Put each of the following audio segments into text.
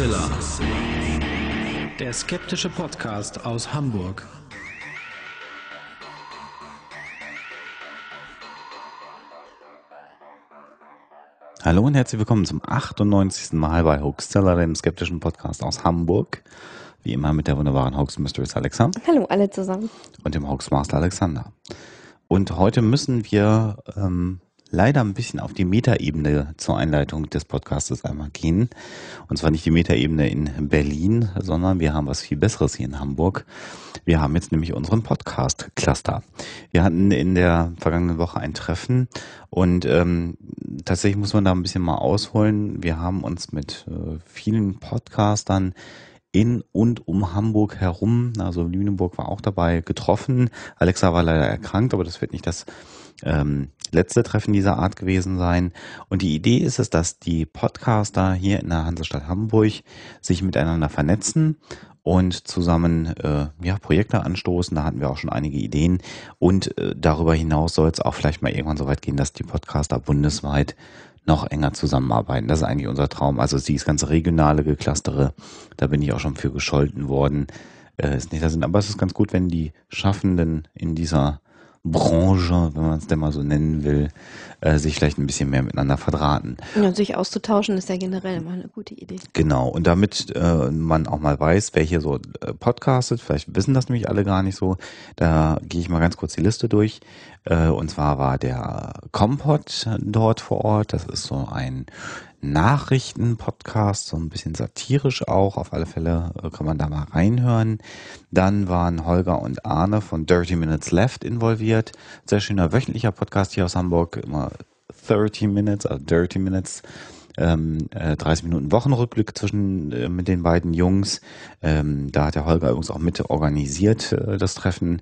Bestseller. Der skeptische Podcast aus Hamburg. Hallo und herzlich willkommen zum 98. Mal bei Hoaxzilla, dem skeptischen Podcast aus Hamburg. Wie immer mit der wunderbaren Hoax Mysteries Alexander. Hallo alle zusammen. Und dem Hoaxmaster Alexander. Und heute müssen wir ähm, leider ein bisschen auf die Metaebene zur Einleitung des Podcastes einmal gehen. Und zwar nicht die Metaebene in Berlin, sondern wir haben was viel Besseres hier in Hamburg. Wir haben jetzt nämlich unseren Podcast-Cluster. Wir hatten in der vergangenen Woche ein Treffen und ähm, tatsächlich muss man da ein bisschen mal ausholen. Wir haben uns mit äh, vielen Podcastern in und um Hamburg herum, also Lüneburg war auch dabei, getroffen. Alexa war leider erkrankt, aber das wird nicht das ähm, letzte Treffen dieser Art gewesen sein. Und die Idee ist es, dass die Podcaster hier in der Hansestadt Hamburg sich miteinander vernetzen und zusammen äh, ja, Projekte anstoßen. Da hatten wir auch schon einige Ideen. Und äh, darüber hinaus soll es auch vielleicht mal irgendwann so weit gehen, dass die Podcaster bundesweit noch enger zusammenarbeiten. Das ist eigentlich unser Traum. Also dieses ganze regionale Geklastere, da bin ich auch schon für gescholten worden. Äh, ist nicht da sind, aber es ist ganz gut, wenn die Schaffenden in dieser Branche, wenn man es denn mal so nennen will, äh, sich vielleicht ein bisschen mehr miteinander verdrahten. Ja, sich auszutauschen ist ja generell immer eine gute Idee. Genau, und damit äh, man auch mal weiß, wer hier so äh, podcastet, vielleicht wissen das nämlich alle gar nicht so, da gehe ich mal ganz kurz die Liste durch. Äh, und zwar war der Kompott dort vor Ort, das ist so ein Nachrichten-Podcast, so ein bisschen satirisch auch. Auf alle Fälle äh, kann man da mal reinhören. Dann waren Holger und Arne von Dirty Minutes Left involviert. Sehr schöner wöchentlicher Podcast hier aus Hamburg. Immer 30 Minutes, also Dirty Minutes ähm, äh, 30 Minuten Wochenrückblick zwischen äh, mit den beiden Jungs. Ähm, da hat der Holger übrigens auch mit organisiert äh, das Treffen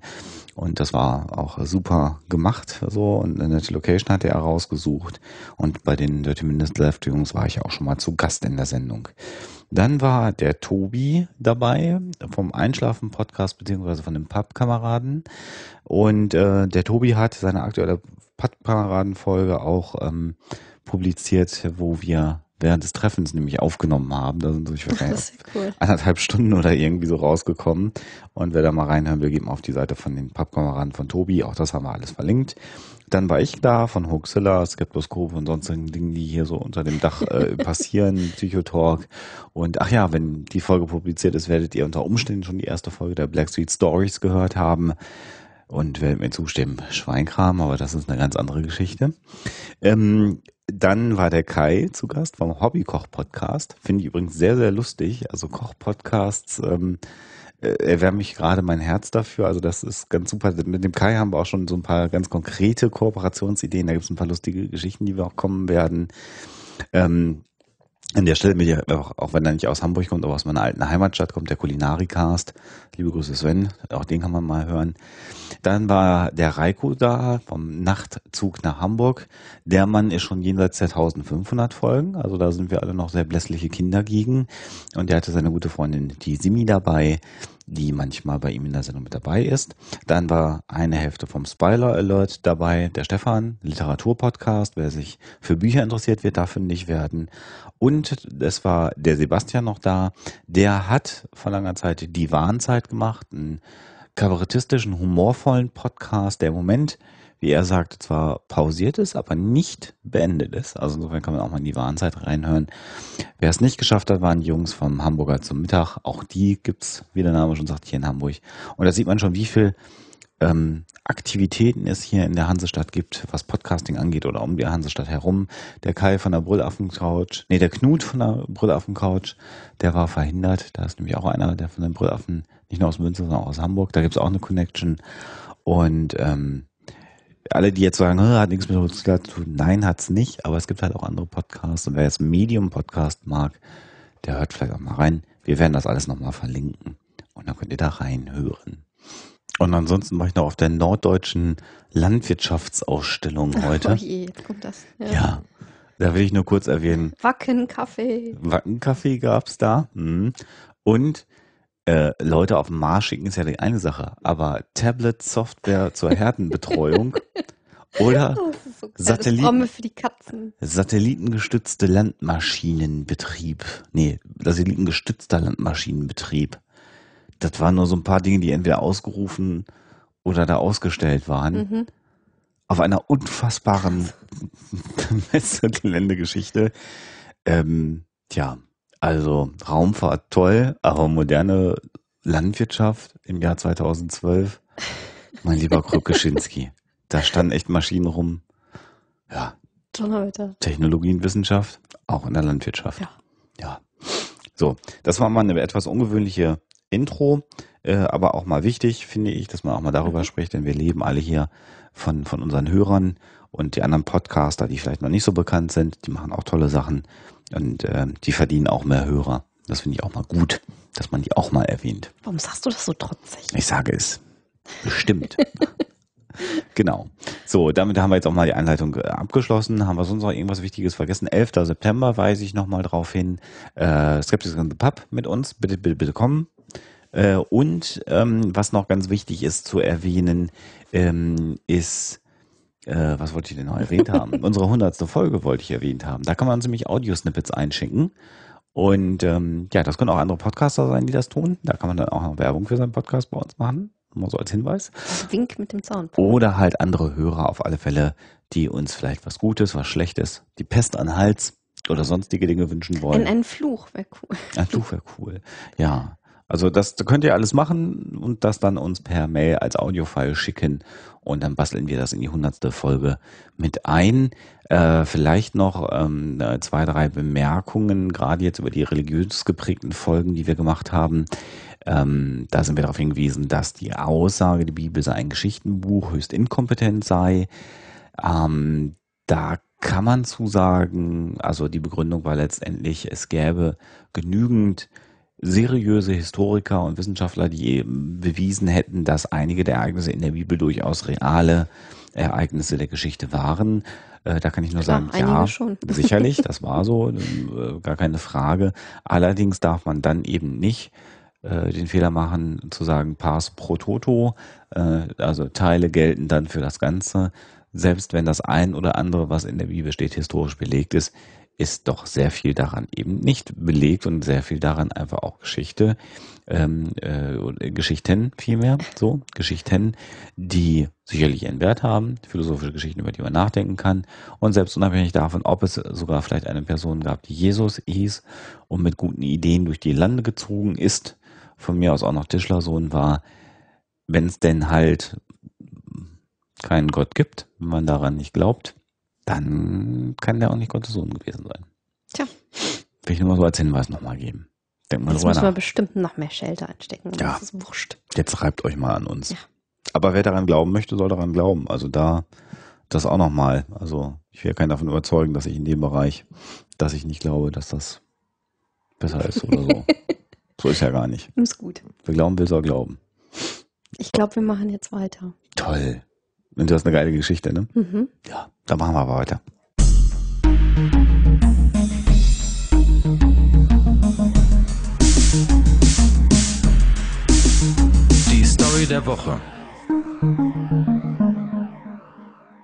und das war auch super gemacht so und eine nette Location hat er rausgesucht und bei den Dirty Minutes Left Jungs war ich auch schon mal zu Gast in der Sendung. Dann war der Tobi dabei vom Einschlafen-Podcast beziehungsweise von dem Pub-Kameraden. Und äh, der Tobi hat seine aktuelle pub kameraden folge auch ähm, publiziert, wo wir während des Treffens nämlich aufgenommen haben. Da sind so, ich weiß nicht, cool. anderthalb Stunden oder irgendwie so rausgekommen. Und wer da mal reinhören will, geht mal auf die Seite von den Pappkameraden von Tobi. Auch das haben wir alles verlinkt. Dann war ich da von Hoaxilla, Skeptoskop und sonstigen Dingen, die hier so unter dem Dach äh, passieren, Psychotalk. Und ach ja, wenn die Folge publiziert ist, werdet ihr unter Umständen schon die erste Folge der Black Street Stories gehört haben und werdet mir zustimmen, Schweinkram, aber das ist eine ganz andere Geschichte. Ähm, dann war der Kai zu Gast vom Hobbykoch-Podcast. Finde ich übrigens sehr, sehr lustig. Also Koch-Podcasts ähm, äh, erwärme ich gerade mein Herz dafür. Also das ist ganz super. Mit dem Kai haben wir auch schon so ein paar ganz konkrete Kooperationsideen. Da gibt es ein paar lustige Geschichten, die wir auch kommen werden. Ähm, an der Stelle, ich, auch, auch wenn er nicht aus Hamburg kommt, aber aus meiner alten Heimatstadt kommt, der Kulinaricast. Liebe Grüße Sven, auch den kann man mal hören. Dann war der Reiko da vom Nachtzug nach Hamburg. Der Mann ist schon jenseits der 1500 Folgen, also da sind wir alle noch sehr blässliche Kinder gegen. Und er hatte seine gute Freundin, die Simi, dabei die manchmal bei ihm in der Sendung mit dabei ist. Dann war eine Hälfte vom Spoiler Alert dabei, der Stefan, Literaturpodcast, wer sich für Bücher interessiert, wird dafür nicht werden. Und es war der Sebastian noch da. Der hat vor langer Zeit die Warnzeit gemacht, einen kabarettistischen, humorvollen Podcast, der im Moment, wie er sagt, zwar pausiert ist, aber nicht beendet ist. Also insofern kann man auch mal in die Warnzeit reinhören. Wer es nicht geschafft hat, waren die Jungs vom Hamburger zum Mittag. Auch die gibt's, wie der Name schon sagt, hier in Hamburg. Und da sieht man schon, wie viel ähm, Aktivitäten es hier in der Hansestadt gibt, was Podcasting angeht oder um die Hansestadt herum. Der Kai von der Brüllaffen-Couch, nee, der Knut von der Brüllaffen-Couch, der war verhindert. Da ist nämlich auch einer, der von den Brüllaffen, nicht nur aus Münster, sondern auch aus Hamburg, da gibt's auch eine Connection. Und ähm, alle, die jetzt sagen, hat nichts mit Hochschule zu tun, nein, hat's nicht, aber es gibt halt auch andere Podcasts. Und wer jetzt Medium-Podcast mag, der hört vielleicht auch mal rein. Wir werden das alles nochmal verlinken und dann könnt ihr da reinhören. Und ansonsten war ich noch auf der norddeutschen Landwirtschaftsausstellung heute. Oh je, jetzt kommt das. Ja. ja. da will ich nur kurz erwähnen. Wackenkaffee. Wackenkaffee gab es da. Hm. Und äh, Leute auf den Mars schicken ist ja die eine Sache, aber Tablet-Software zur Härtenbetreuung oder so Satelliten, satellitengestützte Landmaschinenbetrieb. Nee, satellitengestützter Landmaschinenbetrieb das waren nur so ein paar Dinge, die entweder ausgerufen oder da ausgestellt waren. Mhm. Auf einer unfassbaren Messegeländegeschichte. Ähm, tja, also Raumfahrt toll, aber moderne Landwirtschaft im Jahr 2012. Mein lieber Krupkeschinski. da standen echt Maschinen rum. Ja. Donnerwetter. Technologie und Wissenschaft, auch in der Landwirtschaft. Ja. ja. So, das war mal eine etwas ungewöhnliche Intro, äh, aber auch mal wichtig, finde ich, dass man auch mal darüber mhm. spricht, denn wir leben alle hier von, von unseren Hörern und die anderen Podcaster, die vielleicht noch nicht so bekannt sind, die machen auch tolle Sachen und äh, die verdienen auch mehr Hörer. Das finde ich auch mal gut, dass man die auch mal erwähnt. Warum sagst du das so trotzig? Ich sage es. Bestimmt. genau. So, damit haben wir jetzt auch mal die Einleitung äh, abgeschlossen. Haben wir sonst noch irgendwas Wichtiges vergessen? 11. September weise ich nochmal drauf hin. Äh, Skeptics in the Pub mit uns. Bitte, bitte, bitte kommen. Äh, und ähm, was noch ganz wichtig ist zu erwähnen, ähm, ist, äh, was wollte ich denn noch erwähnt haben? Unsere hundertste Folge wollte ich erwähnt haben. Da kann man nämlich Audiosnippets einschicken. Und ähm, ja, das können auch andere Podcaster sein, die das tun. Da kann man dann auch noch Werbung für seinen Podcast bei uns machen. Mal so als Hinweis. Wink mit dem Zaun. Oder halt andere Hörer auf alle Fälle, die uns vielleicht was Gutes, was Schlechtes, die Pest an den Hals oder sonstige Dinge wünschen wollen. Ein, ein Fluch wäre cool. Ein Fluch wäre cool, ja. Also das könnt ihr alles machen und das dann uns per Mail als Audiofile schicken und dann basteln wir das in die hundertste Folge mit ein. Äh, vielleicht noch ähm, zwei, drei Bemerkungen, gerade jetzt über die religiös geprägten Folgen, die wir gemacht haben. Ähm, da sind wir darauf hingewiesen, dass die Aussage, die Bibel sei ein Geschichtenbuch, höchst inkompetent sei. Ähm, da kann man zusagen, also die Begründung war letztendlich, es gäbe genügend seriöse Historiker und Wissenschaftler, die bewiesen hätten, dass einige der Ereignisse in der Bibel durchaus reale Ereignisse der Geschichte waren. Äh, da kann ich nur Klar, sagen, ja, schon. sicherlich, das war so, äh, gar keine Frage. Allerdings darf man dann eben nicht äh, den Fehler machen, zu sagen, pars pro toto, also Teile gelten dann für das Ganze. Selbst wenn das ein oder andere, was in der Bibel steht, historisch belegt ist, ist doch sehr viel daran eben nicht belegt und sehr viel daran einfach auch Geschichte, ähm, äh, äh Geschichten vielmehr, so, Geschichten, die sicherlich einen Wert haben, philosophische Geschichten, über die man nachdenken kann und selbst unabhängig davon, ob es sogar vielleicht eine Person gab, die Jesus hieß und mit guten Ideen durch die Lande gezogen ist, von mir aus auch noch Tischlersohn war, wenn es denn halt keinen Gott gibt, wenn man daran nicht glaubt, dann kann der auch nicht Gottes Sohn gewesen sein. Tja. Will ich nur mal so als Hinweis nochmal geben. Denkt mal Jetzt drüber müssen wir bestimmt noch mehr Shelter einstecken. Ja. Das ist wurscht. Jetzt reibt euch mal an uns. Ja. Aber wer daran glauben möchte, soll daran glauben. Also da das auch nochmal. Also ich will keinen davon überzeugen, dass ich in dem Bereich, dass ich nicht glaube, dass das besser ist oder so. so ist ja gar nicht. Ist gut. Wer glauben will, soll glauben. Ich glaube, wir machen jetzt weiter. Toll. Und du hast eine geile Geschichte, ne? Mhm. Ja, da machen wir aber weiter. Die Story der Woche.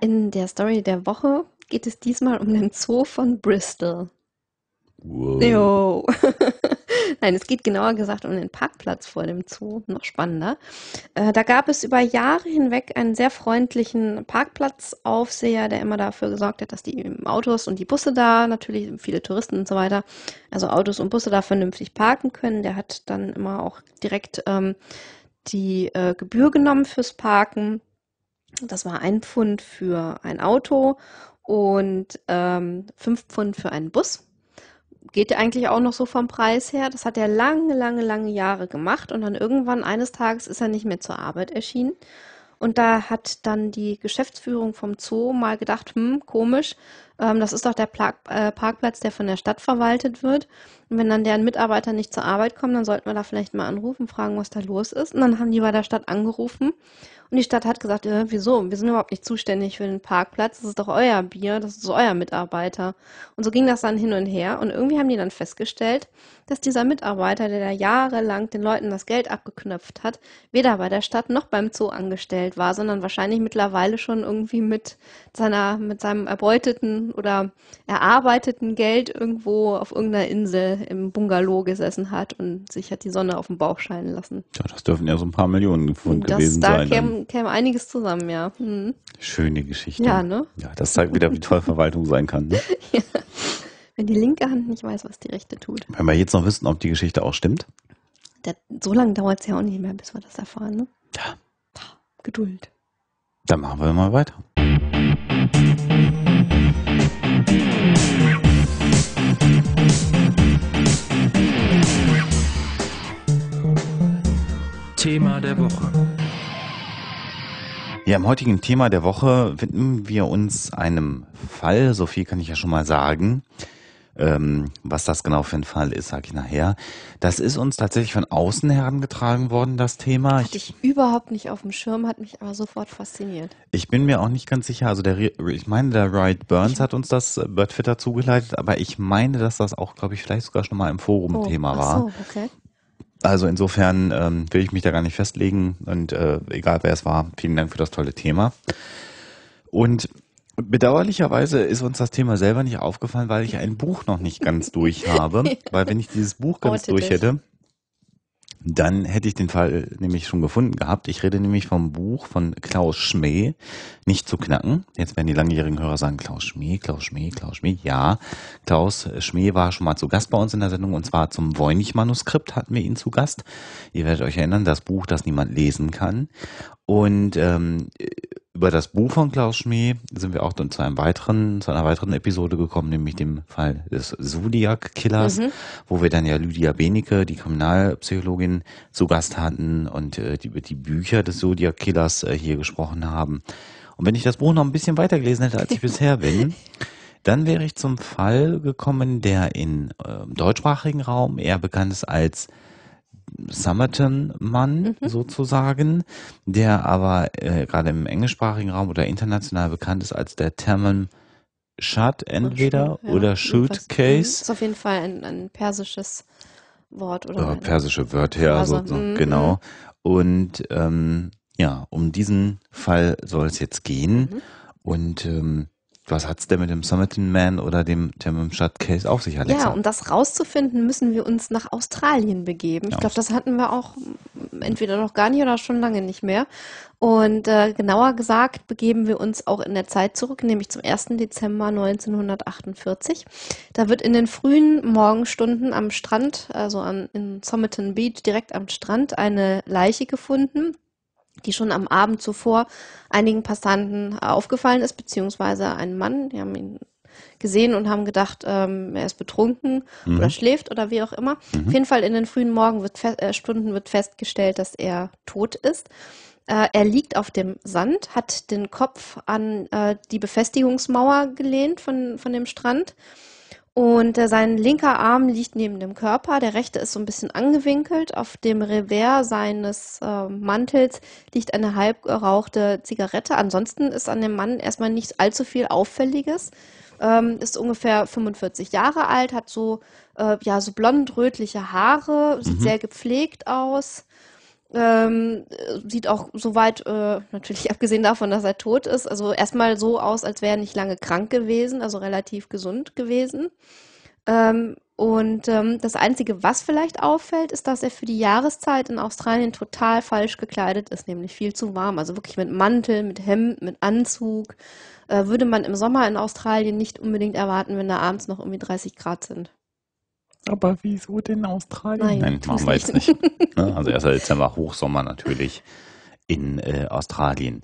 In der Story der Woche geht es diesmal um den Zoo von Bristol. Wow. Nein, es geht genauer gesagt um den Parkplatz vor dem Zoo, noch spannender. Äh, da gab es über Jahre hinweg einen sehr freundlichen Parkplatzaufseher, der immer dafür gesorgt hat, dass die Autos und die Busse da, natürlich viele Touristen und so weiter, also Autos und Busse da vernünftig parken können. Der hat dann immer auch direkt ähm, die äh, Gebühr genommen fürs Parken. Das war ein Pfund für ein Auto und ähm, fünf Pfund für einen Bus geht ja eigentlich auch noch so vom Preis her. Das hat er lange, lange, lange Jahre gemacht und dann irgendwann eines Tages ist er nicht mehr zur Arbeit erschienen. Und da hat dann die Geschäftsführung vom Zoo mal gedacht, hm, komisch, ähm, das ist doch der Pla äh, Parkplatz, der von der Stadt verwaltet wird. Und wenn dann deren Mitarbeiter nicht zur Arbeit kommen, dann sollten wir da vielleicht mal anrufen, fragen, was da los ist. Und dann haben die bei der Stadt angerufen. Und die Stadt hat gesagt, äh, wieso? Wir sind überhaupt nicht zuständig für den Parkplatz. Das ist doch euer Bier, das ist euer Mitarbeiter. Und so ging das dann hin und her. Und irgendwie haben die dann festgestellt, dass dieser Mitarbeiter, der da jahrelang den Leuten das Geld abgeknöpft hat, weder bei der Stadt noch beim Zoo angestellt war, sondern wahrscheinlich mittlerweile schon irgendwie mit seiner, mit seinem erbeuteten oder erarbeiteten Geld irgendwo auf irgendeiner Insel im Bungalow gesessen hat und sich hat die Sonne auf den Bauch scheinen lassen. Ja, das dürfen ja so ein paar Millionen Pfund das, gewesen da sein. Da käme, käme, einiges zusammen, ja. Hm. Schöne Geschichte. Ja, ne? Ja, das zeigt wieder, wie toll Verwaltung sein kann. Ne? ja. Wenn die linke Hand nicht weiß, was die rechte tut. Wenn wir jetzt noch wissen, ob die Geschichte auch stimmt. Der, so lange dauert es ja auch nicht mehr, bis wir das erfahren, ne? Ja. Geduld. Dann machen wir mal weiter. Thema der Woche. Ja, im heutigen Thema der Woche widmen wir uns einem Fall, so viel kann ich ja schon mal sagen, ähm, was das genau für ein Fall ist, sage ich nachher. Das ist uns tatsächlich von außen herangetragen worden, das Thema. Hatte ich, ich überhaupt nicht auf dem Schirm, hat mich aber sofort fasziniert. Ich bin mir auch nicht ganz sicher. Also der, ich meine, der Wright Burns hat uns das äh, Birdfitter zugeleitet, aber ich meine, dass das auch, glaube ich, vielleicht sogar schon mal im Forum oh, Thema war. Ach So, okay. Also insofern ähm, will ich mich da gar nicht festlegen und äh, egal wer es war, vielen Dank für das tolle Thema. Und Bedauerlicherweise ist uns das Thema selber nicht aufgefallen, weil ich ein Buch noch nicht ganz durch habe. Weil wenn ich dieses Buch ganz Orte durch hätte, dann hätte ich den Fall äh, nämlich schon gefunden gehabt. Ich rede nämlich vom Buch von Klaus Schmäh, nicht zu knacken. Jetzt werden die langjährigen Hörer sagen, Klaus Schmäh, Klaus Schmäh, Klaus Schmäh. Ja, Klaus Schmäh war schon mal zu Gast bei uns in der Sendung und zwar zum Voynich-Manuskript hatten wir ihn zu Gast. Ihr werdet euch erinnern, das Buch, das niemand lesen kann. Und ähm, über das Buch von Klaus Schmee sind wir auch dann zu einem weiteren, zu einer weiteren Episode gekommen, nämlich dem Fall des Zodiac-Killers, mhm. wo wir dann ja Lydia Benecke, die Kriminalpsychologin, zu Gast hatten und äh, die, über die Bücher des Zodiac-Killers äh, hier gesprochen haben. Und wenn ich das Buch noch ein bisschen weiter gelesen hätte, als ich bisher bin, dann wäre ich zum Fall gekommen, der in, äh, deutschsprachigen Raum eher bekannt ist als Summerton-Mann mhm. sozusagen, der aber äh, gerade im englischsprachigen Raum oder international bekannt ist als der Terman Shut entweder ja, oder Shoot mhm. Case. Ist auf jeden Fall ein, ein persisches Wort oder äh, persische Wörter, also, so, mm, genau. Und ähm, ja, um diesen Fall soll es jetzt gehen. Mhm. Und ähm, was hat's denn mit dem Somerton Man oder dem German Case auf sich, Alexa? Ja, um das rauszufinden, müssen wir uns nach Australien begeben. ich glaube, das hatten wir auch entweder noch gar nicht oder schon lange nicht mehr. Und äh, genauer gesagt begeben wir uns auch in der Zeit zurück, nämlich zum 1. Dezember 1948. Da wird in den frühen Morgenstunden am Strand, also am, in Somerton Beach direkt am Strand, eine Leiche gefunden die schon am Abend zuvor einigen Passanten äh, aufgefallen ist, beziehungsweise einen Mann, die haben ihn gesehen und haben gedacht, ähm, er ist betrunken mhm. oder schläft oder wie auch immer. Mhm. Auf jeden Fall in den frühen Morgen wird äh, Stunden wird festgestellt, dass er tot ist. Äh, er liegt auf dem Sand, hat den Kopf an äh, die Befestigungsmauer gelehnt von, von dem Strand und äh, sein linker Arm liegt neben dem Körper, der rechte ist so ein bisschen angewinkelt. Auf dem Revers seines äh, Mantels liegt eine halb gerauchte Zigarette. Ansonsten ist an dem Mann erstmal nicht allzu viel Auffälliges. Ähm, ist ungefähr 45 Jahre alt, hat so, äh, ja, so blond-rötliche Haare, sieht mhm. sehr gepflegt aus. Ähm, sieht auch soweit, äh, natürlich abgesehen davon, dass er tot ist, also erstmal so aus, als wäre er nicht lange krank gewesen, also relativ gesund gewesen. Ähm, und ähm, das Einzige, was vielleicht auffällt, ist, dass er für die Jahreszeit in Australien total falsch gekleidet ist, nämlich viel zu warm. Also wirklich mit Mantel, mit Hemd, mit Anzug. Äh, würde man im Sommer in Australien nicht unbedingt erwarten, wenn da abends noch irgendwie 30 Grad sind. Aber wieso denn Australien? Nein, Nein machen wir jetzt nicht. Ne? Also 1. Dezember Hochsommer natürlich in äh, Australien.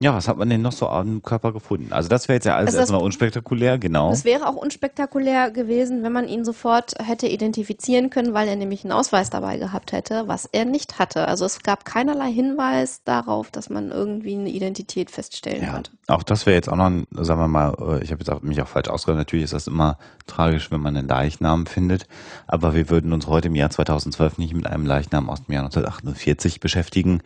Ja, was hat man denn noch so am Körper gefunden? Also das wäre jetzt ja alles also erstmal unspektakulär, genau. Es wäre auch unspektakulär gewesen, wenn man ihn sofort hätte identifizieren können, weil er nämlich einen Ausweis dabei gehabt hätte, was er nicht hatte. Also es gab keinerlei Hinweis darauf, dass man irgendwie eine Identität feststellen ja, konnte. Auch das wäre jetzt auch noch, ein, sagen wir mal, äh, ich habe jetzt mich auch falsch ausgehört. Natürlich ist das immer tragisch, wenn man einen Leichnam findet, aber wir würden uns heute im Jahr 2012 nicht mit einem Leichnam aus dem Jahr 1948 beschäftigen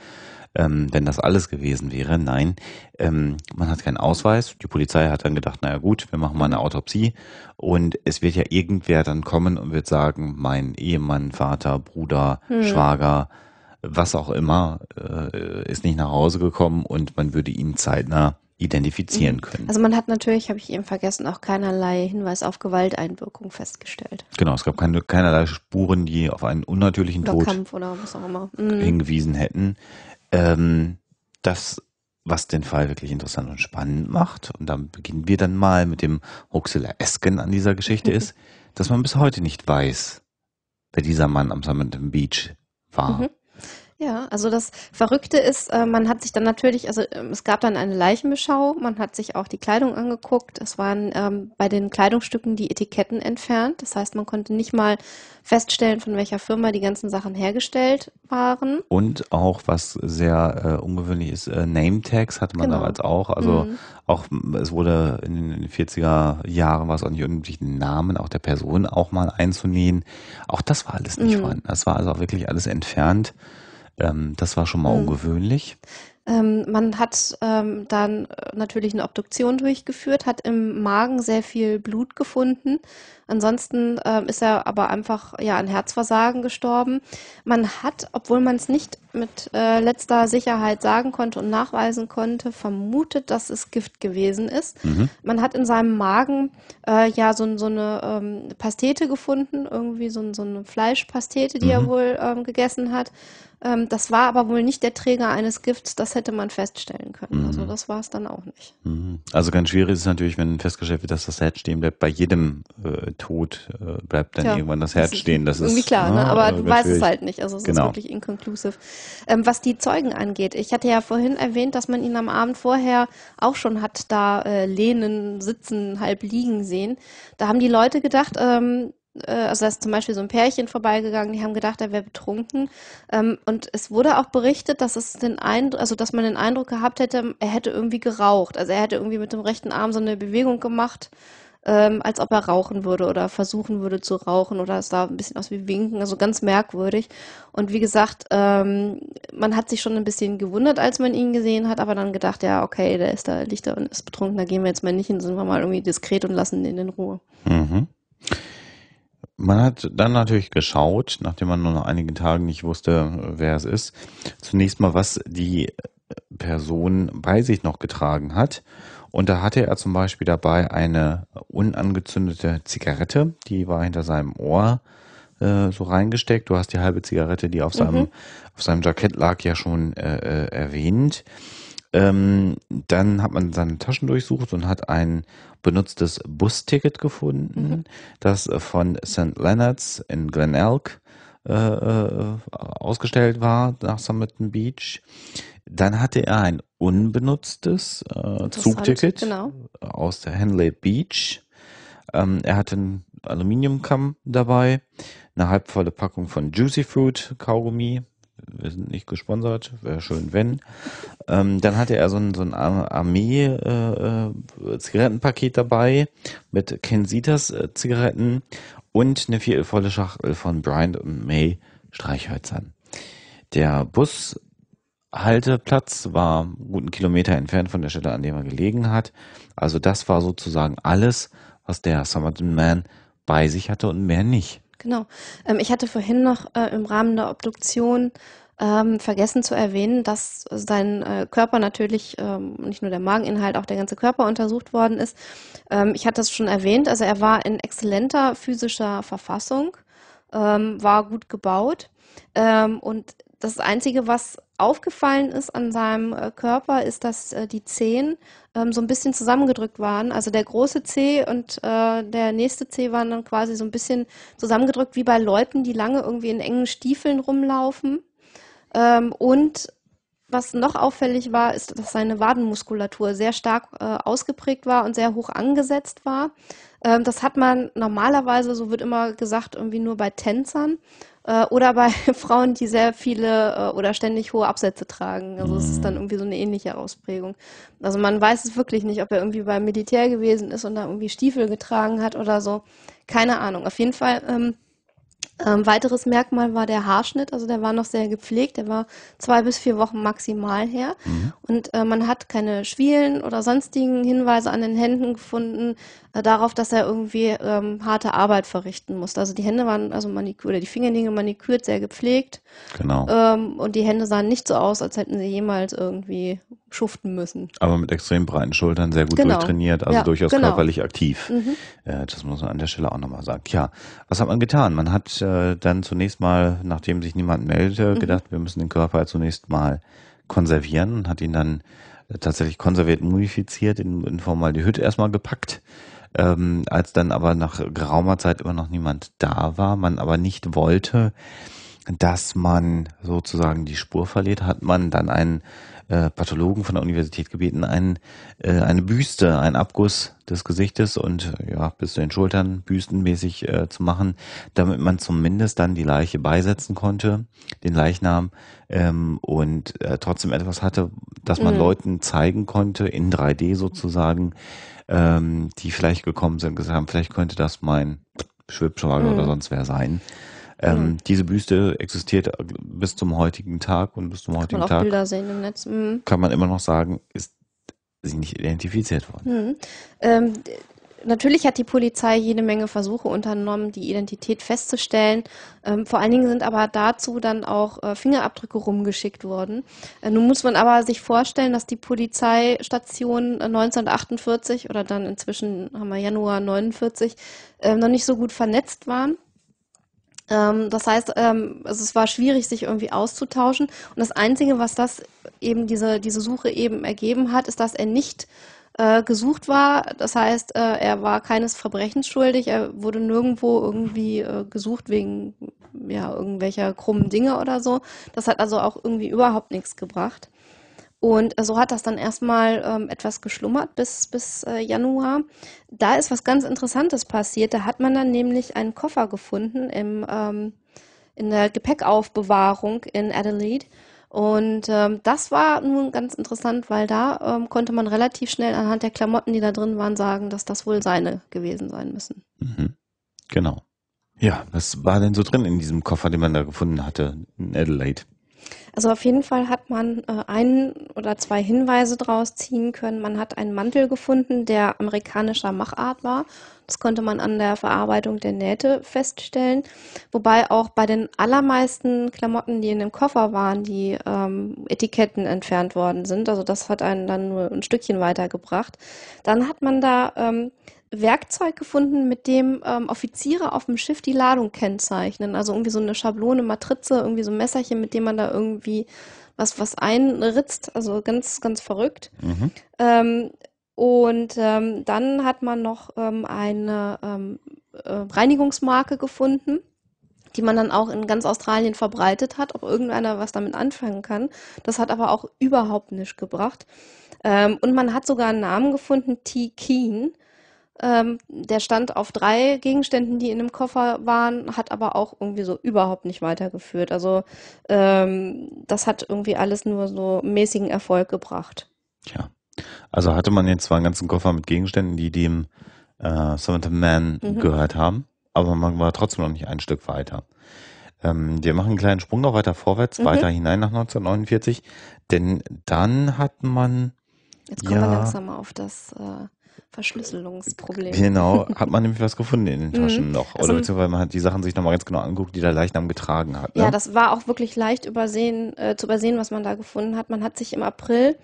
ähm, wenn das alles gewesen wäre. Nein, ähm, man hat keinen Ausweis. Die Polizei hat dann gedacht, naja gut, wir machen mal eine Autopsie und es wird ja irgendwer dann kommen und wird sagen, mein Ehemann, Vater, Bruder, hm. Schwager, was auch immer, äh, ist nicht nach Hause gekommen und man würde ihn zeitnah identifizieren mhm. können. Also man hat natürlich, habe ich eben vergessen, auch keinerlei Hinweis auf Gewalteinwirkung festgestellt. Genau, es gab keine, keinerlei Spuren, die auf einen unnatürlichen oder Tod Kampf oder was auch immer. Mhm. hingewiesen hätten. Ähm, das, was den Fall wirklich interessant und spannend macht, und dann beginnen wir dann mal mit dem Huxilla Esken an dieser Geschichte, mhm. ist, dass man bis heute nicht weiß, wer dieser Mann am Summit Beach war. Mhm. Ja, also das Verrückte ist, äh, man hat sich dann natürlich, also ähm, es gab dann eine Leichenbeschau, man hat sich auch die Kleidung angeguckt. Es waren ähm, bei den Kleidungsstücken die Etiketten entfernt. Das heißt, man konnte nicht mal feststellen, von welcher Firma die ganzen Sachen hergestellt waren. Und auch, was sehr äh, ungewöhnlich ist, äh, Name-Tags hatte man genau. damals auch. Also mhm. auch, es wurde in den 40er Jahren war es auch nicht unbedingt den Namen auch der Person auch mal einzunähen. Auch das war alles nicht mhm. vorhanden. Das war also auch wirklich alles entfernt. Ähm, das war schon mal mhm. ungewöhnlich. Ähm, man hat ähm, dann äh, natürlich eine Obduktion durchgeführt, hat im Magen sehr viel Blut gefunden Ansonsten äh, ist er aber einfach ja an Herzversagen gestorben. Man hat, obwohl man es nicht mit äh, letzter Sicherheit sagen konnte und nachweisen konnte, vermutet, dass es Gift gewesen ist. Mhm. Man hat in seinem Magen äh, ja so, so eine ähm, Pastete gefunden, irgendwie so, so eine Fleischpastete, die mhm. er wohl ähm, gegessen hat. Ähm, das war aber wohl nicht der Träger eines Gifts, das hätte man feststellen können. Mhm. Also das war es dann auch nicht. Mhm. Also ganz schwierig ist es natürlich, wenn festgestellt wird, dass das Herz stehen bleibt, bei jedem äh, Tod äh, bleibt dann ja, irgendwann das Herz das stehen. Das irgendwie ist klar, ne? ne aber äh, du weißt es halt nicht. Also es genau. ist wirklich inconclusive. Ähm, was die Zeugen angeht, ich hatte ja vorhin erwähnt, dass man ihn am Abend vorher auch schon hat da äh, lehnen, sitzen, halb liegen sehen. Da haben die Leute gedacht, ähm, äh, also da ist zum Beispiel so ein Pärchen vorbeigegangen, die haben gedacht, er wäre betrunken. Ähm, und es wurde auch berichtet, dass es den Eindruck, also dass man den Eindruck gehabt hätte, er hätte irgendwie geraucht. Also er hätte irgendwie mit dem rechten Arm so eine Bewegung gemacht ähm, als ob er rauchen würde oder versuchen würde zu rauchen oder es sah ein bisschen aus wie Winken, also ganz merkwürdig. Und wie gesagt, ähm, man hat sich schon ein bisschen gewundert, als man ihn gesehen hat, aber dann gedacht, ja, okay, der ist da, lichter und ist betrunken, da gehen wir jetzt mal nicht hin, sind wir mal irgendwie diskret und lassen ihn in Ruhe. Mhm. Man hat dann natürlich geschaut, nachdem man nur nach einigen Tagen nicht wusste, wer es ist, zunächst mal, was die Person bei sich noch getragen hat. Und da hatte er zum Beispiel dabei eine unangezündete Zigarette, die war hinter seinem Ohr äh, so reingesteckt. Du hast die halbe Zigarette, die auf seinem, mhm. auf seinem Jackett lag, ja schon äh, äh erwähnt. Ähm, dann hat man seine Taschen durchsucht und hat ein benutztes Busticket gefunden, mhm. das von St. Leonard's in Glen Elk äh, äh, ausgestellt war nach Summerton Beach. Dann hatte er ein unbenutztes äh, Zugticket genau. aus der Henley Beach. Ähm, er hatte einen Aluminiumkamm dabei, eine halbvolle Packung von Juicy Fruit Kaugummi. Wir sind nicht gesponsert, wäre schön, wenn. Ähm, dann hatte er so ein, so ein Armee-Zigarettenpaket äh, äh dabei mit Kensitas äh, Zigaretten und eine viervolle Schachtel von Bryant und May Streichhölzern. Der Bus Halteplatz war einen guten Kilometer entfernt von der Stelle, an der er gelegen hat. Also das war sozusagen alles, was der Somerton Man bei sich hatte und mehr nicht. Genau. Ähm, ich hatte vorhin noch äh, im Rahmen der Obduktion ähm, vergessen zu erwähnen, dass sein äh, Körper natürlich, ähm, nicht nur der Mageninhalt, auch der ganze Körper untersucht worden ist. Ähm, ich hatte es schon erwähnt, also er war in exzellenter physischer Verfassung, ähm, war gut gebaut ähm, und das Einzige, was aufgefallen ist an seinem äh, Körper, ist, dass äh, die Zehen ähm, so ein bisschen zusammengedrückt waren. Also der große Zeh und äh, der nächste Zeh waren dann quasi so ein bisschen zusammengedrückt, wie bei Leuten, die lange irgendwie in engen Stiefeln rumlaufen. Ähm, und was noch auffällig war, ist, dass seine Wadenmuskulatur sehr stark äh, ausgeprägt war und sehr hoch angesetzt war. Ähm, das hat man normalerweise, so wird immer gesagt, irgendwie nur bei Tänzern äh, oder bei Frauen, die sehr viele äh, oder ständig hohe Absätze tragen. Also mhm. es ist dann mhm. irgendwie so eine ähnliche Ausprägung. Also man weiß es wirklich nicht, ob er irgendwie beim Militär gewesen ist und da irgendwie Stiefel getragen hat oder so. Keine Ahnung. Auf jeden Fall. Ähm, ähm, weiteres Merkmal war der Haarschnitt, also der war noch sehr gepflegt, der war zwei bis vier Wochen maximal her. Mhm. Und äh, man hat keine Schwielen oder sonstigen Hinweise an den Händen gefunden äh, darauf, dass er irgendwie ähm, harte Arbeit verrichten musste. Also die Hände waren, also manikür, oder die Fingernägel manikürt, sehr gepflegt. Genau. Ähm, und die Hände sahen nicht so aus, als hätten sie jemals irgendwie schuften müssen. Aber mit extrem breiten Schultern, sehr gut genau. durchtrainiert, also ja, durchaus genau. körperlich aktiv. Mhm. das muss man an der Stelle auch nochmal sagen. Tja, was hat man getan? Man hat äh, dann zunächst mal, nachdem sich niemand meldete, mhm. gedacht, wir müssen den Körper zunächst mal konservieren und hat ihn dann äh, tatsächlich konserviert, mumifiziert, in, in Hütte erstmal gepackt. Ähm, als dann aber nach geraumer Zeit immer noch niemand da war, man aber nicht wollte, dass man sozusagen die Spur verliert, hat man dann einen äh, Pathologen von der Universität gebeten, ein, äh, eine Büste, einen Abguss des Gesichtes und äh, ja, bis zu den Schultern büstenmäßig äh, zu machen, damit man zumindest dann die Leiche beisetzen konnte, den Leichnam, ähm, und äh, trotzdem etwas hatte, dass man mhm. Leuten zeigen konnte, in 3D sozusagen, ähm, die vielleicht gekommen sind, gesagt haben, vielleicht könnte das mein Schwibschwager mhm. oder sonst wer sein. Ähm, mhm. Diese Büste existiert bis zum heutigen Tag und bis zum kann heutigen man auch Tag. Bilder sehen im Netz. Mhm. Kann man immer noch sagen, ist sie nicht identifiziert worden. Mhm. Ähm, natürlich hat die Polizei jede Menge Versuche unternommen, die Identität festzustellen. Ähm, vor allen Dingen sind aber dazu dann auch äh, Fingerabdrücke rumgeschickt worden. Äh, nun muss man aber sich vorstellen, dass die Polizeistation 1948 äh, oder dann inzwischen haben wir Januar 1949 äh, noch nicht so gut vernetzt waren ähm, das heißt, ähm, also es war schwierig, sich irgendwie auszutauschen. Und das Einzige, was das eben diese, diese Suche eben ergeben hat, ist, dass er nicht äh, gesucht war. Das heißt, äh, er war keines Verbrechens schuldig. Er wurde nirgendwo irgendwie äh, gesucht wegen ja, irgendwelcher krummen Dinge oder so. Das hat also auch irgendwie überhaupt nichts gebracht. Und so hat das dann erstmal ähm, etwas geschlummert bis, bis äh, Januar. Da ist was ganz Interessantes passiert. Da hat man dann nämlich einen Koffer gefunden im, ähm, in der Gepäckaufbewahrung in Adelaide. Und ähm, das war nun ganz interessant, weil da ähm, konnte man relativ schnell anhand der Klamotten, die da drin waren, sagen, dass das wohl seine gewesen sein müssen. Mhm. Genau. Ja, was war denn so drin in diesem Koffer, den man da gefunden hatte in Adelaide? Also auf jeden Fall hat man äh, einen oder zwei Hinweise draus ziehen können. Man hat einen Mantel gefunden, der amerikanischer Machart war. Das konnte man an der Verarbeitung der Nähte feststellen. Wobei auch bei den allermeisten Klamotten, die in dem Koffer waren, die ähm, Etiketten entfernt worden sind. Also das hat einen dann nur ein Stückchen weitergebracht. Dann hat man da ähm, Werkzeug gefunden, mit dem ähm, Offiziere auf dem Schiff die Ladung kennzeichnen. Also irgendwie so eine Schablone, Matrize, irgendwie so ein Messerchen, mit dem man da irgendwie was, was einritzt. Also ganz, ganz verrückt. Mhm. Ähm, und ähm, dann hat man noch ähm, eine ähm, äh, Reinigungsmarke gefunden die man dann auch in ganz Australien verbreitet hat, ob irgendeiner was damit anfangen kann. Das hat aber auch überhaupt nichts gebracht. Ähm, und man hat sogar einen Namen gefunden, T. Keen, ähm, der stand auf drei Gegenständen, die in dem Koffer waren, hat aber auch irgendwie so überhaupt nicht weitergeführt. Also ähm, das hat irgendwie alles nur so mäßigen Erfolg gebracht. Ja. Also hatte man jetzt zwar einen ganzen Koffer mit Gegenständen, die dem äh, Samantha Man mhm. gehört haben, aber man war trotzdem noch nicht ein Stück weiter. Ähm, wir machen einen kleinen Sprung noch weiter vorwärts, mhm. weiter hinein nach 1949, denn dann hat man. Jetzt kommen ja, wir langsam auf das. Äh Verschlüsselungsproblem. Genau, hat man nämlich was gefunden in den mhm. Taschen noch. Also Oder also, beziehungsweise man hat die Sachen sich nochmal ganz genau angeguckt, die der Leichnam getragen hat. Ne? Ja, das war auch wirklich leicht übersehen, äh, zu übersehen, was man da gefunden hat. Man hat sich im April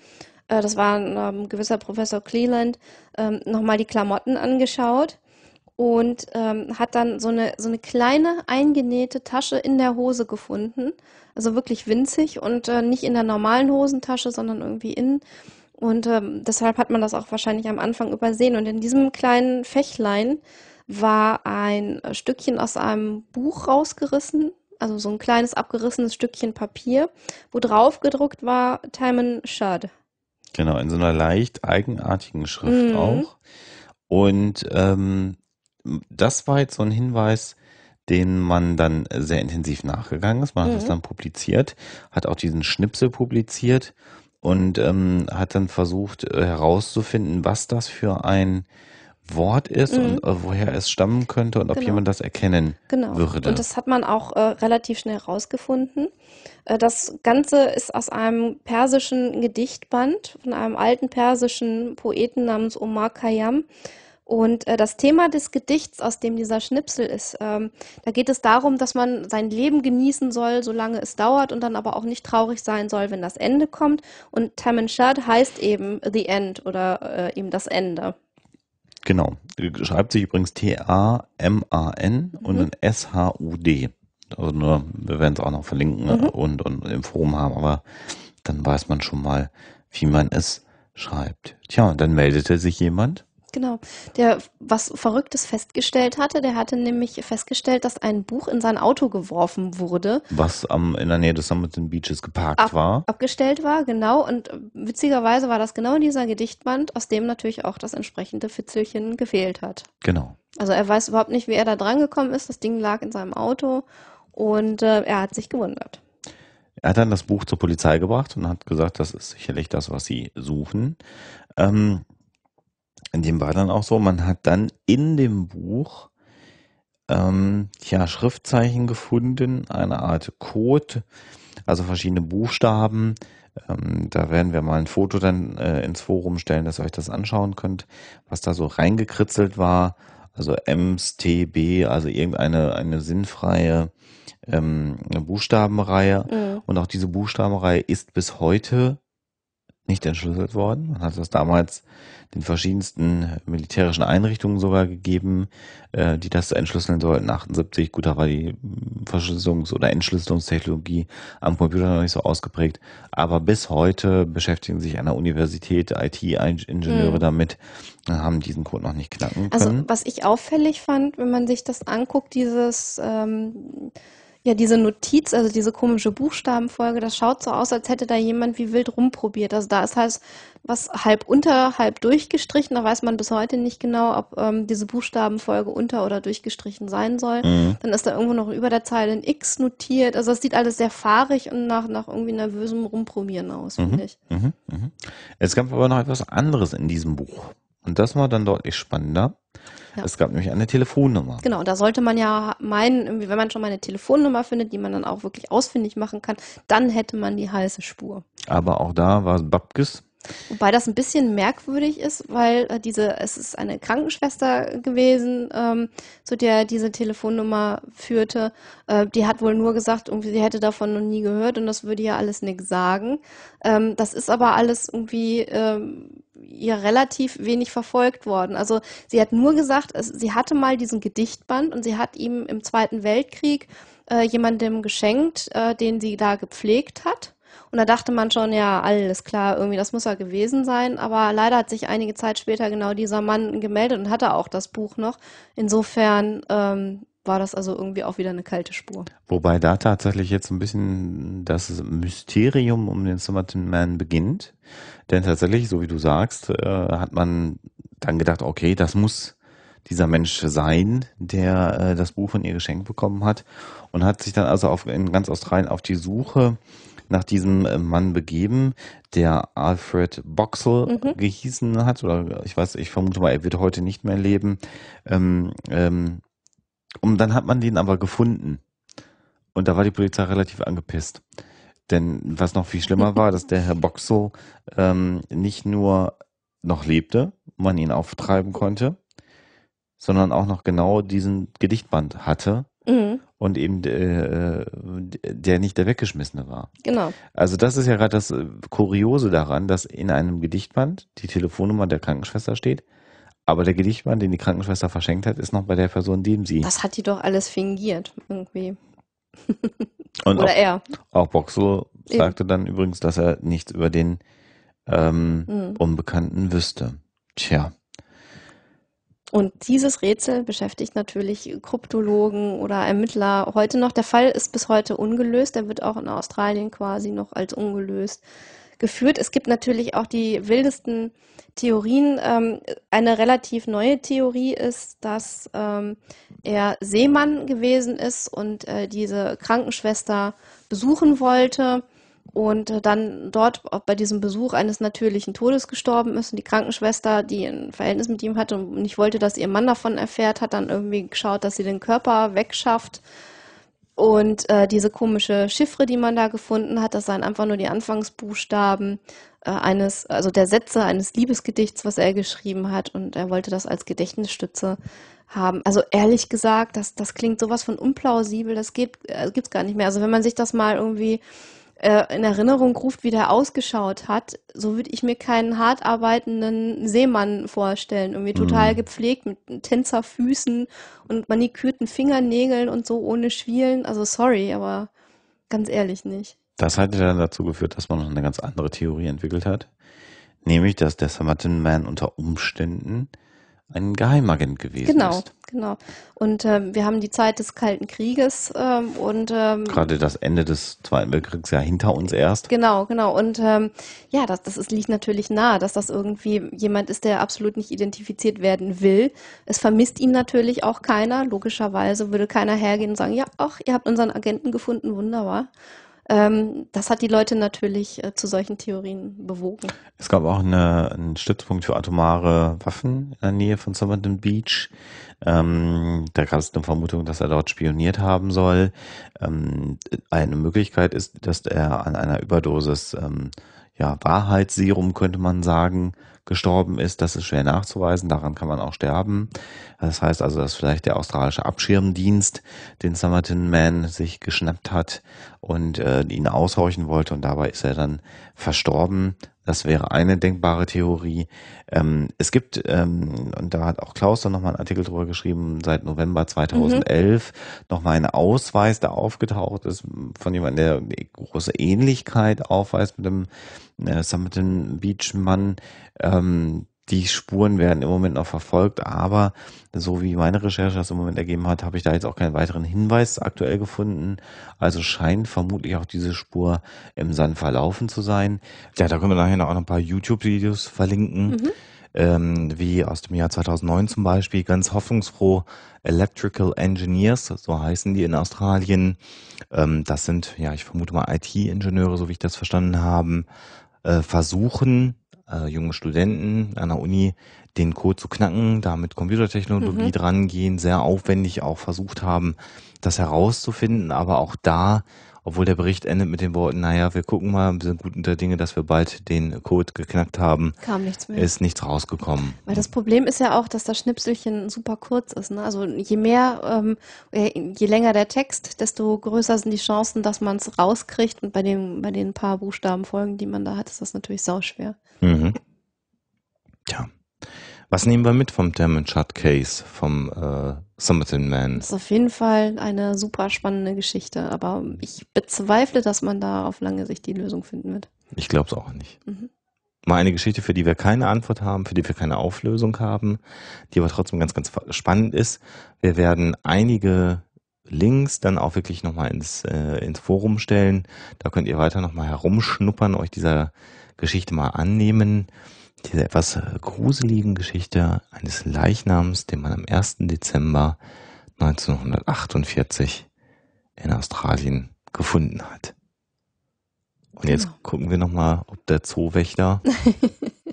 äh, das war ein ähm, gewisser Professor Cleland, ähm, nochmal die Klamotten angeschaut und ähm, hat dann so eine, so eine kleine eingenähte Tasche in der Hose gefunden. Also wirklich winzig und äh, nicht in der normalen Hosentasche, sondern irgendwie innen. Und ähm, deshalb hat man das auch wahrscheinlich am Anfang übersehen. Und in diesem kleinen Fächlein war ein äh, Stückchen aus einem Buch rausgerissen, also so ein kleines abgerissenes Stückchen Papier, wo drauf gedruckt war Timon Shud. Genau, in so einer leicht eigenartigen Schrift mhm. auch. Und ähm, das war jetzt so ein Hinweis, den man dann sehr intensiv nachgegangen ist. Man hat das mhm. dann publiziert, hat auch diesen Schnipsel publiziert und ähm, hat dann versucht äh, herauszufinden, was das für ein Wort ist mhm. und äh, woher es stammen könnte und genau. ob jemand das erkennen genau. würde. Und das hat man auch äh, relativ schnell herausgefunden. Äh, das Ganze ist aus einem persischen Gedichtband von einem alten persischen Poeten namens Omar Khayyam und äh, das Thema des Gedichts, aus dem dieser Schnipsel ist, ähm, da geht es darum, dass man sein Leben genießen soll, solange es dauert und dann aber auch nicht traurig sein soll, wenn das Ende kommt. Und Taman Shad heißt eben The End oder äh, eben das Ende. Genau. Schreibt sich übrigens T-A-M-A-N mhm. und dann S-H-U-D. Also nur, wir werden es auch noch verlinken mhm. und, und im Forum haben, aber dann weiß man schon mal, wie man es schreibt. Tja, und dann meldete sich jemand Genau. Der was Verrücktes festgestellt hatte, der hatte nämlich festgestellt, dass ein Buch in sein Auto geworfen wurde. Was am, in der Nähe des Somerton Beaches geparkt ab, war. Abgestellt war, genau. Und witzigerweise war das genau dieser Gedichtband, aus dem natürlich auch das entsprechende Fitzelchen gefehlt hat. Genau. Also er weiß überhaupt nicht, wie er da drangekommen ist. Das Ding lag in seinem Auto und äh, er hat sich gewundert. Er hat dann das Buch zur Polizei gebracht und hat gesagt, das ist sicherlich das, was sie suchen. Ähm, in dem war dann auch so, man hat dann in dem Buch ähm, ja, Schriftzeichen gefunden, eine Art Code, also verschiedene Buchstaben. Ähm, da werden wir mal ein Foto dann äh, ins Forum stellen, dass ihr euch das anschauen könnt, was da so reingekritzelt war. Also Ms, T, B, also irgendeine eine sinnfreie ähm, Buchstabenreihe. Mhm. Und auch diese Buchstabenreihe ist bis heute nicht entschlüsselt worden. Man hat das damals den verschiedensten militärischen Einrichtungen sogar gegeben, äh, die das entschlüsseln sollten. 78, gut, da war die Verschlüsselungs- oder Entschlüsselungstechnologie am Computer noch nicht so ausgeprägt. Aber bis heute beschäftigen sich an der Universität IT-Ingenieure hm. damit haben diesen Code noch nicht knacken also, können. Also was ich auffällig fand, wenn man sich das anguckt, dieses... Ähm ja, diese Notiz, also diese komische Buchstabenfolge, das schaut so aus, als hätte da jemand wie wild rumprobiert. Also da ist halt was halb unter, halb durchgestrichen. Da weiß man bis heute nicht genau, ob ähm, diese Buchstabenfolge unter oder durchgestrichen sein soll. Mhm. Dann ist da irgendwo noch über der Zeile ein X notiert. Also das sieht alles sehr fahrig und nach, nach irgendwie nervösem Rumprobieren aus, mhm. finde ich. Mhm. mhm. Es gab aber noch etwas anderes in diesem Buch. Und das war dann deutlich spannender. Ja. Es gab nämlich eine Telefonnummer. Genau, da sollte man ja meinen, wenn man schon mal eine Telefonnummer findet, die man dann auch wirklich ausfindig machen kann, dann hätte man die heiße Spur. Aber auch da war es Babkes. Wobei das ein bisschen merkwürdig ist, weil äh, diese, es ist eine Krankenschwester gewesen, ähm, zu der diese Telefonnummer führte. Äh, die hat wohl nur gesagt, irgendwie, sie hätte davon noch nie gehört und das würde ja alles nichts sagen. Ähm, das ist aber alles irgendwie, ähm, ja relativ wenig verfolgt worden. Also sie hat nur gesagt, sie hatte mal diesen Gedichtband und sie hat ihm im Zweiten Weltkrieg äh, jemandem geschenkt, äh, den sie da gepflegt hat. Und da dachte man schon, ja, alles klar, irgendwie das muss er gewesen sein. Aber leider hat sich einige Zeit später genau dieser Mann gemeldet und hatte auch das Buch noch. Insofern ähm, war das also irgendwie auch wieder eine kalte Spur. Wobei da tatsächlich jetzt ein bisschen das Mysterium um den Somerton Man beginnt. Denn tatsächlich, so wie du sagst, äh, hat man dann gedacht, okay, das muss dieser Mensch sein, der äh, das Buch von ihr geschenkt bekommen hat und hat sich dann also auf, in ganz Australien auf die Suche nach diesem äh, Mann begeben, der Alfred Boxel mhm. gehießen hat, oder ich weiß, ich vermute mal, er wird heute nicht mehr leben. Ähm, ähm, und dann hat man den aber gefunden. Und da war die Polizei relativ angepisst. Denn was noch viel schlimmer war, dass der Herr Boxo ähm, nicht nur noch lebte, man ihn auftreiben konnte, sondern auch noch genau diesen Gedichtband hatte mhm. und eben äh, der nicht der weggeschmissene war. Genau. Also das ist ja gerade das Kuriose daran, dass in einem Gedichtband die Telefonnummer der Krankenschwester steht, aber der Gedichtband, den die Krankenschwester verschenkt hat, ist noch bei der Person, dem sie. Das hat die doch alles fingiert, irgendwie. Oder auch, er. Auch Boxo sagte dann übrigens, dass er nichts über den ähm, mhm. Unbekannten wüsste. Tja. Und dieses Rätsel beschäftigt natürlich Kryptologen oder Ermittler heute noch. Der Fall ist bis heute ungelöst. Er wird auch in Australien quasi noch als ungelöst äh, geführt. Es gibt natürlich auch die wildesten Theorien. Ähm, eine relativ neue Theorie ist, dass ähm, er Seemann gewesen ist und äh, diese Krankenschwester besuchen wollte und dann dort bei diesem Besuch eines natürlichen Todes gestorben ist. Und die Krankenschwester, die ein Verhältnis mit ihm hatte und nicht wollte, dass ihr Mann davon erfährt, hat dann irgendwie geschaut, dass sie den Körper wegschafft und äh, diese komische Chiffre, die man da gefunden hat, das seien einfach nur die Anfangsbuchstaben äh, eines, also der Sätze eines Liebesgedichts, was er geschrieben hat. Und er wollte das als Gedächtnisstütze haben. Also ehrlich gesagt, das, das klingt sowas von unplausibel, das gibt es äh, gar nicht mehr. Also wenn man sich das mal irgendwie äh, in Erinnerung ruft, wie der ausgeschaut hat, so würde ich mir keinen hart arbeitenden Seemann vorstellen. Irgendwie mhm. total gepflegt mit Tänzerfüßen und manikürten Fingernägeln und so ohne Schwielen. Also sorry, aber ganz ehrlich nicht. Das hat dann dazu geführt, dass man noch eine ganz andere Theorie entwickelt hat. Nämlich, dass der Samaritan Man unter Umständen ein Geheimagent gewesen genau, ist. Genau, genau. Und ähm, wir haben die Zeit des Kalten Krieges ähm, und ähm, gerade das Ende des Zweiten Weltkriegs ja hinter uns erst. Genau, genau. Und ähm, ja, das, das ist, liegt natürlich nahe, dass das irgendwie jemand ist, der absolut nicht identifiziert werden will. Es vermisst ihn natürlich auch keiner. Logischerweise würde keiner hergehen und sagen, ja, ach, ihr habt unseren Agenten gefunden, wunderbar. Ähm, das hat die Leute natürlich äh, zu solchen Theorien bewogen. Es gab auch eine, einen Stützpunkt für atomare Waffen in der Nähe von Somerton Beach. Ähm, da gab es eine Vermutung, dass er dort spioniert haben soll. Ähm, eine Möglichkeit ist, dass er an einer Überdosis ähm, ja, Wahrheitsserum, könnte man sagen, gestorben ist. Das ist schwer nachzuweisen, daran kann man auch sterben. Das heißt also, dass vielleicht der australische Abschirmdienst den Summerton Man sich geschnappt hat und äh, ihn aushorchen wollte und dabei ist er dann verstorben. Das wäre eine denkbare Theorie. Ähm, es gibt, ähm, und da hat auch Klaus dann nochmal einen Artikel drüber geschrieben, seit November 2011 mhm. nochmal ein Ausweis, der aufgetaucht ist von jemandem, der eine große Ähnlichkeit aufweist mit dem äh, Summerton Beach Mann. Ähm, die Spuren werden im Moment noch verfolgt, aber so wie meine Recherche das im Moment ergeben hat, habe ich da jetzt auch keinen weiteren Hinweis aktuell gefunden. Also scheint vermutlich auch diese Spur im Sand verlaufen zu sein. Ja, da können wir nachher noch ein paar YouTube-Videos verlinken. Mhm. Ähm, wie aus dem Jahr 2009 zum Beispiel, ganz hoffnungsfroh Electrical Engineers, so heißen die in Australien. Ähm, das sind, ja, ich vermute mal IT-Ingenieure, so wie ich das verstanden habe, äh, versuchen äh, junge Studenten an der Uni den Code zu knacken, da mit Computertechnologie mhm. drangehen, sehr aufwendig auch versucht haben, das herauszufinden, aber auch da obwohl der Bericht endet mit den Worten, naja, wir gucken mal, wir sind gut unter Dinge, dass wir bald den Code geknackt haben. Kam nichts mehr. Ist nichts rausgekommen. Weil das Problem ist ja auch, dass das Schnipselchen super kurz ist. Ne? Also je mehr, ähm, äh, je länger der Text, desto größer sind die Chancen, dass man es rauskriegt. Und bei, dem, bei den paar Buchstabenfolgen, die man da hat, ist das natürlich sauschwer. Mhm. Tja. Was nehmen wir mit vom German Chart Case, vom äh, Somerton Man? Das ist auf jeden Fall eine super spannende Geschichte, aber ich bezweifle, dass man da auf lange Sicht die Lösung finden wird. Ich glaube es auch nicht. Mhm. Mal eine Geschichte, für die wir keine Antwort haben, für die wir keine Auflösung haben, die aber trotzdem ganz, ganz spannend ist. Wir werden einige Links dann auch wirklich nochmal ins, äh, ins Forum stellen. Da könnt ihr weiter nochmal herumschnuppern, euch dieser Geschichte mal annehmen dieser etwas äh, gruseligen Geschichte eines Leichnams, den man am 1. Dezember 1948 in Australien gefunden hat. Und jetzt genau. gucken wir nochmal, ob der Zoowächter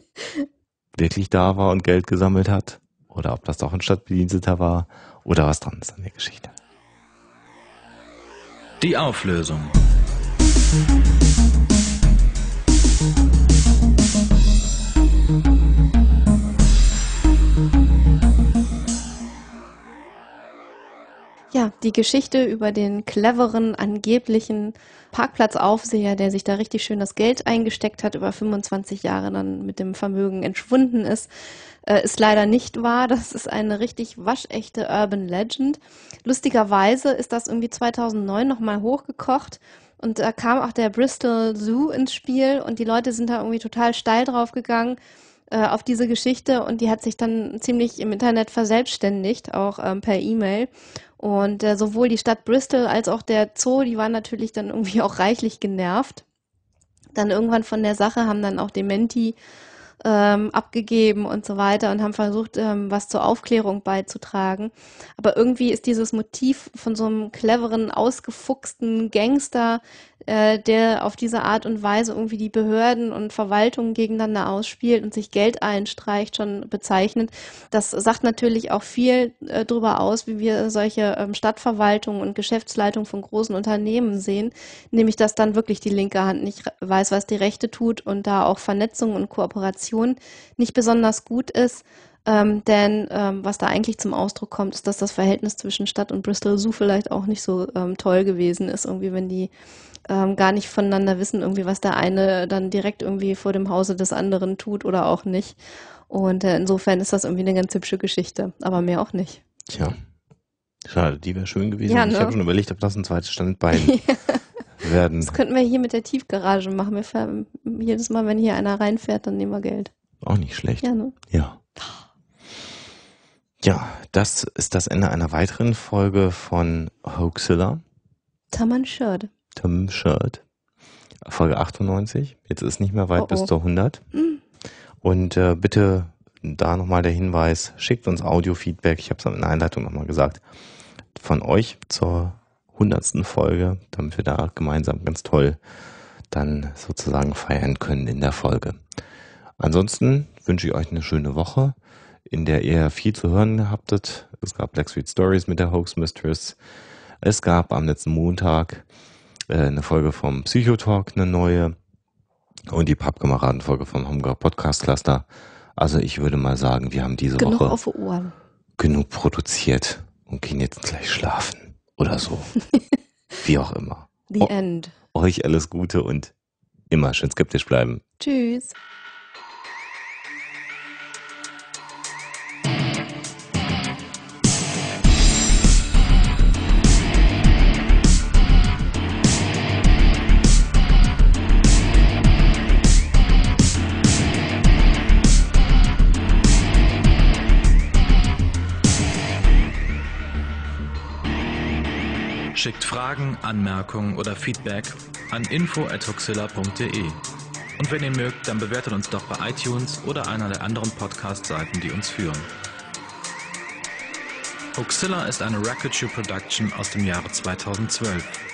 wirklich da war und Geld gesammelt hat oder ob das doch ein Stadtbediensteter war oder was dran ist an der Geschichte. Die Auflösung. Ja, die Geschichte über den cleveren, angeblichen Parkplatzaufseher, der sich da richtig schön das Geld eingesteckt hat, über 25 Jahre dann mit dem Vermögen entschwunden ist, äh, ist leider nicht wahr. Das ist eine richtig waschechte Urban Legend. Lustigerweise ist das irgendwie 2009 nochmal hochgekocht. Und da kam auch der Bristol Zoo ins Spiel und die Leute sind da irgendwie total steil drauf gegangen äh, auf diese Geschichte und die hat sich dann ziemlich im Internet verselbstständigt, auch ähm, per E-Mail. Und äh, sowohl die Stadt Bristol als auch der Zoo, die waren natürlich dann irgendwie auch reichlich genervt. Dann irgendwann von der Sache haben dann auch Dementi ähm, abgegeben und so weiter und haben versucht, ähm, was zur Aufklärung beizutragen. Aber irgendwie ist dieses Motiv von so einem cleveren, ausgefuchsten Gangster äh, der auf diese Art und Weise irgendwie die Behörden und Verwaltungen gegeneinander ausspielt und sich Geld einstreicht, schon bezeichnet. Das sagt natürlich auch viel äh, darüber aus, wie wir solche ähm, Stadtverwaltungen und Geschäftsleitungen von großen Unternehmen sehen, nämlich dass dann wirklich die linke Hand nicht weiß, was die rechte tut und da auch Vernetzung und Kooperation nicht besonders gut ist ähm, denn ähm, was da eigentlich zum Ausdruck kommt, ist, dass das Verhältnis zwischen Stadt und Bristol Zoo vielleicht auch nicht so ähm, toll gewesen ist, irgendwie, wenn die ähm, gar nicht voneinander wissen, irgendwie, was der eine dann direkt irgendwie vor dem Hause des anderen tut oder auch nicht. Und äh, insofern ist das irgendwie eine ganz hübsche Geschichte, aber mehr auch nicht. Tja. Schade, die wäre schön gewesen. Ja, ne? Ich habe schon überlegt, ob das ein zweites Standbein werden. Das könnten wir hier mit der Tiefgarage machen. Wir jedes Mal, wenn hier einer reinfährt, dann nehmen wir Geld. Auch nicht schlecht. Ja, ne? Ja. Ja, das ist das Ende einer weiteren Folge von Hoaxilla. Taman Shirt. Tam Shirt. Folge 98. Jetzt ist nicht mehr weit oh, bis oh. zur 100. Mhm. Und äh, bitte da nochmal der Hinweis, schickt uns Audiofeedback. Ich habe es in der Einleitung nochmal gesagt. Von euch zur 100. Folge, damit wir da gemeinsam ganz toll dann sozusagen feiern können in der Folge. Ansonsten wünsche ich euch eine schöne Woche in der ihr viel zu hören gehabtet. Es gab Black Sweet Stories mit der Hoax Mistress. Es gab am letzten Montag äh, eine Folge vom Psychotalk, eine neue. Und die Pappkameraden-Folge vom Homegirl Podcast Cluster. Also ich würde mal sagen, wir haben diese genug Woche auf Ohren. genug produziert und gehen jetzt gleich schlafen oder so. Wie auch immer. The o End. Euch alles Gute und immer schön skeptisch bleiben. Tschüss. Schickt Fragen, Anmerkungen oder Feedback an info.huxilla.de. Und wenn ihr mögt, dann bewertet uns doch bei iTunes oder einer der anderen Podcast-Seiten, die uns führen. Huxilla ist eine Record Shoe Production aus dem Jahre 2012.